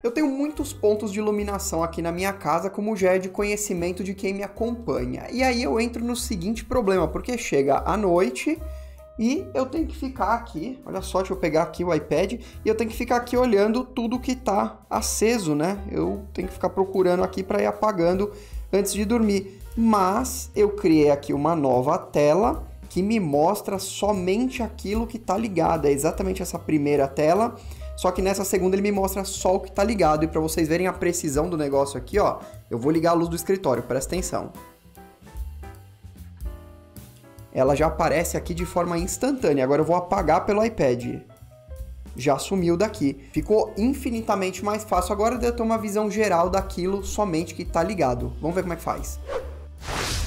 Eu tenho muitos pontos de iluminação aqui na minha casa, como já é de conhecimento de quem me acompanha. E aí eu entro no seguinte problema, porque chega a noite e eu tenho que ficar aqui, olha só, deixa eu pegar aqui o iPad, e eu tenho que ficar aqui olhando tudo que tá aceso, né? Eu tenho que ficar procurando aqui para ir apagando antes de dormir. Mas eu criei aqui uma nova tela que me mostra somente aquilo que está ligado. É exatamente essa primeira tela, só que nessa segunda ele me mostra só o que está ligado. E para vocês verem a precisão do negócio aqui, ó, eu vou ligar a luz do escritório, presta atenção. Ela já aparece aqui de forma instantânea. Agora eu vou apagar pelo iPad. Já sumiu daqui. Ficou infinitamente mais fácil agora eu ter uma visão geral daquilo somente que está ligado. Vamos ver como é que faz.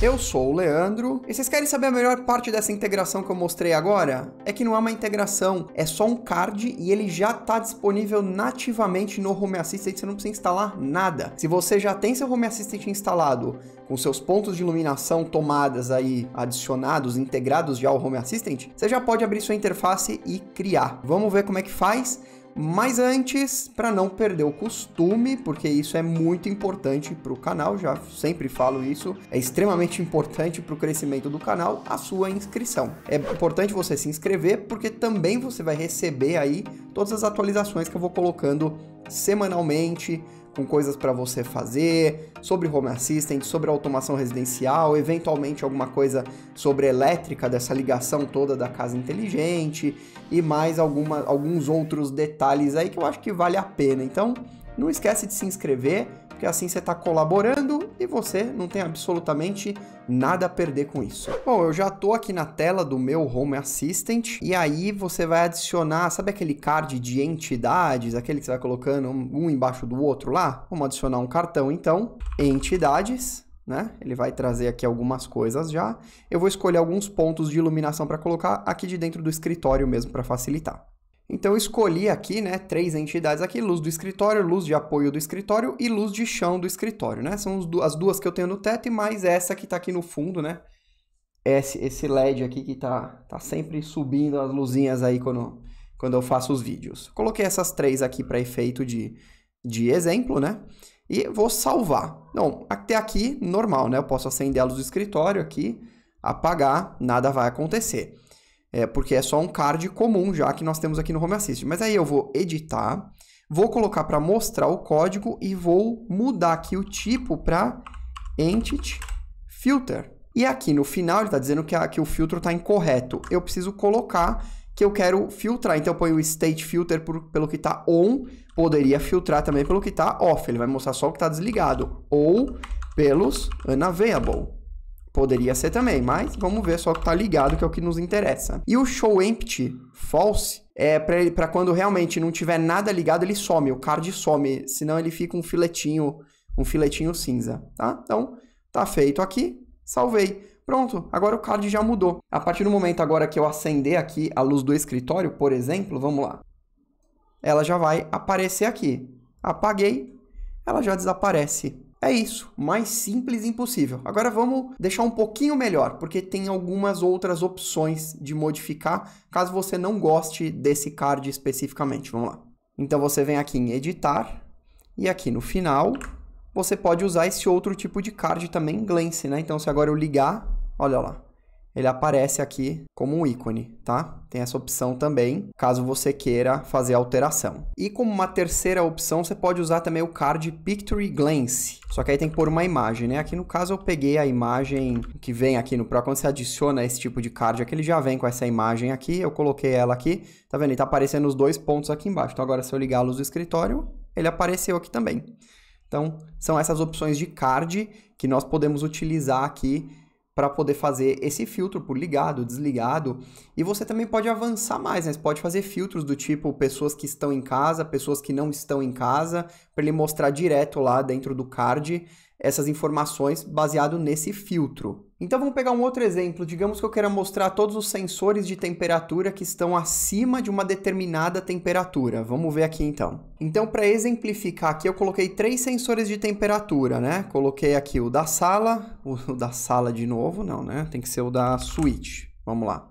Eu sou o Leandro, e vocês querem saber a melhor parte dessa integração que eu mostrei agora? É que não é uma integração, é só um card e ele já está disponível nativamente no Home Assistant, você não precisa instalar nada. Se você já tem seu Home Assistant instalado, com seus pontos de iluminação tomadas aí adicionados, integrados já ao Home Assistant, você já pode abrir sua interface e criar. Vamos ver como é que faz? Mas antes, para não perder o costume, porque isso é muito importante para o canal, já sempre falo isso, é extremamente importante para o crescimento do canal a sua inscrição. É importante você se inscrever porque também você vai receber aí todas as atualizações que eu vou colocando semanalmente com coisas para você fazer, sobre home assistant, sobre automação residencial, eventualmente alguma coisa sobre elétrica dessa ligação toda da casa inteligente e mais alguma, alguns outros detalhes aí que eu acho que vale a pena. Então, não esquece de se inscrever, porque assim você está colaborando você não tem absolutamente nada a perder com isso. Bom, eu já tô aqui na tela do meu Home Assistant e aí você vai adicionar, sabe aquele card de entidades, aquele que você vai colocando um embaixo do outro lá? Vamos adicionar um cartão então, entidades, né? Ele vai trazer aqui algumas coisas já. Eu vou escolher alguns pontos de iluminação para colocar aqui de dentro do escritório mesmo para facilitar. Então eu escolhi aqui, né, três entidades aqui, luz do escritório, luz de apoio do escritório e luz de chão do escritório, né? São as duas que eu tenho no teto e mais essa que está aqui no fundo, né? Esse, esse LED aqui que tá, tá sempre subindo as luzinhas aí quando, quando eu faço os vídeos. Coloquei essas três aqui para efeito de, de exemplo, né? E vou salvar. Não, até aqui normal, né? Eu posso acender a luz do escritório aqui, apagar, nada vai acontecer é, porque é só um card comum já que nós temos aqui no Home Assist. Mas aí eu vou editar, vou colocar para mostrar o código e vou mudar aqui o tipo para Entity Filter. E aqui no final ele está dizendo que, a, que o filtro está incorreto. Eu preciso colocar que eu quero filtrar. Então eu ponho o state filter por, pelo que está on, poderia filtrar também pelo que está off. Ele vai mostrar só o que está desligado. Ou pelos unavailable. Poderia ser também, mas vamos ver só que tá ligado, que é o que nos interessa. E o show empty false é para quando realmente não tiver nada ligado, ele some, o card some, senão ele fica um filetinho, um filetinho cinza, tá? Então, tá feito aqui, salvei. Pronto, agora o card já mudou. A partir do momento agora que eu acender aqui a luz do escritório, por exemplo, vamos lá. Ela já vai aparecer aqui. Apaguei, ela já desaparece. É isso, mais simples impossível. Agora vamos deixar um pouquinho melhor, porque tem algumas outras opções de modificar, caso você não goste desse card especificamente. Vamos lá. Então você vem aqui em editar e aqui no final você pode usar esse outro tipo de card também, Glance, né? Então se agora eu ligar, olha lá, ele aparece aqui como um ícone, tá? Tem essa opção também, caso você queira fazer alteração. E como uma terceira opção, você pode usar também o card Picture Glance. Só que aí tem que pôr uma imagem, né? Aqui no caso eu peguei a imagem que vem aqui no Pro. Quando você adiciona esse tipo de card aqui, ele já vem com essa imagem aqui. Eu coloquei ela aqui. Tá vendo? E tá aparecendo os dois pontos aqui embaixo. Então agora se eu ligar a luz do escritório, ele apareceu aqui também. Então, são essas opções de card que nós podemos utilizar aqui para poder fazer esse filtro por ligado, desligado, e você também pode avançar mais, né? Você pode fazer filtros do tipo pessoas que estão em casa, pessoas que não estão em casa, para ele mostrar direto lá dentro do card essas informações baseado nesse filtro. Então vamos pegar um outro exemplo. Digamos que eu queira mostrar todos os sensores de temperatura que estão acima de uma determinada temperatura. Vamos ver aqui então. Então para exemplificar aqui eu coloquei três sensores de temperatura, né? Coloquei aqui o da sala, o da sala de novo, não, né? Tem que ser o da suíte. Vamos lá.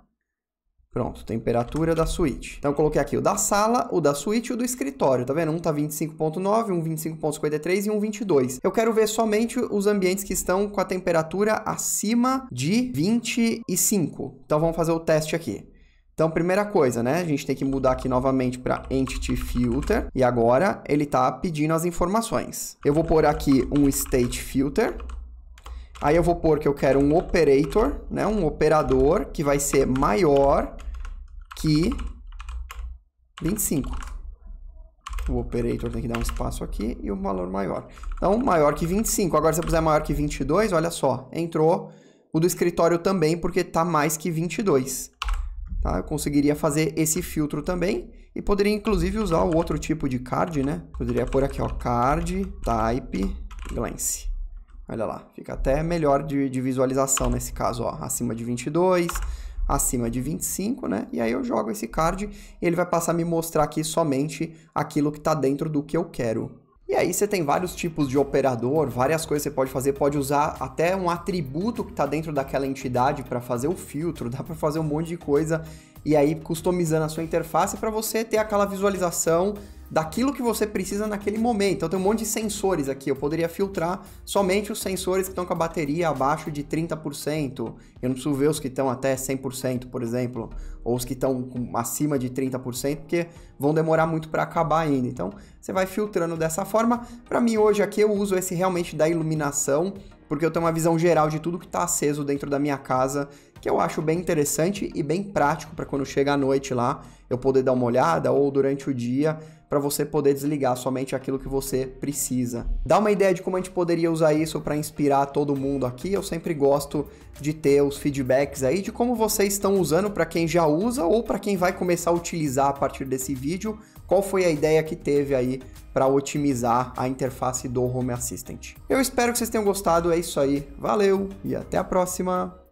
Pronto, temperatura da suíte. Então, coloquei aqui o da sala, o da suíte e o do escritório, tá vendo? Um tá 25.9, um 25.53 e um 22. Eu quero ver somente os ambientes que estão com a temperatura acima de 25. Então, vamos fazer o teste aqui. Então, primeira coisa, né? A gente tem que mudar aqui novamente para Entity Filter. E agora, ele tá pedindo as informações. Eu vou pôr aqui um State Filter Aí eu vou pôr que eu quero um operator, né? Um operador que vai ser maior que 25. O operator tem que dar um espaço aqui e um valor maior. Então, maior que 25. Agora, se eu puser maior que 22, olha só, entrou o do escritório também, porque está mais que 22. Tá? Eu conseguiria fazer esse filtro também e poderia, inclusive, usar o outro tipo de card, né? Poderia pôr aqui, ó, card type glance. Olha lá, fica até melhor de, de visualização nesse caso, ó, acima de 22, acima de 25, né? E aí eu jogo esse card e ele vai passar a me mostrar aqui somente aquilo que está dentro do que eu quero. E aí você tem vários tipos de operador, várias coisas que você pode fazer, pode usar até um atributo que está dentro daquela entidade para fazer o filtro, dá para fazer um monte de coisa e aí customizando a sua interface para você ter aquela visualização daquilo que você precisa naquele momento. Então tem um monte de sensores aqui, eu poderia filtrar somente os sensores que estão com a bateria abaixo de 30%, eu não preciso ver os que estão até 100%, por exemplo, ou os que estão acima de 30%, porque vão demorar muito para acabar ainda. Então, você vai filtrando dessa forma. Para mim, hoje aqui, eu uso esse realmente da iluminação, porque eu tenho uma visão geral de tudo que está aceso dentro da minha casa, que eu acho bem interessante e bem prático para quando chega a noite lá, eu poder dar uma olhada ou durante o dia para você poder desligar somente aquilo que você precisa. Dá uma ideia de como a gente poderia usar isso para inspirar todo mundo aqui. Eu sempre gosto de ter os feedbacks aí de como vocês estão usando para quem já usa ou para quem vai começar a utilizar a partir desse vídeo, qual foi a ideia que teve aí para otimizar a interface do Home Assistant. Eu espero que vocês tenham gostado, é isso aí. Valeu e até a próxima.